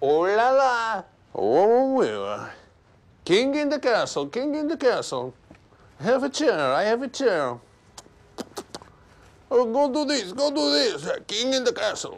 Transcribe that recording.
Oh oh la la, king in the castle, king in the castle. Have a chair, I have a chair. Oh, go do this, go do this. King in the castle.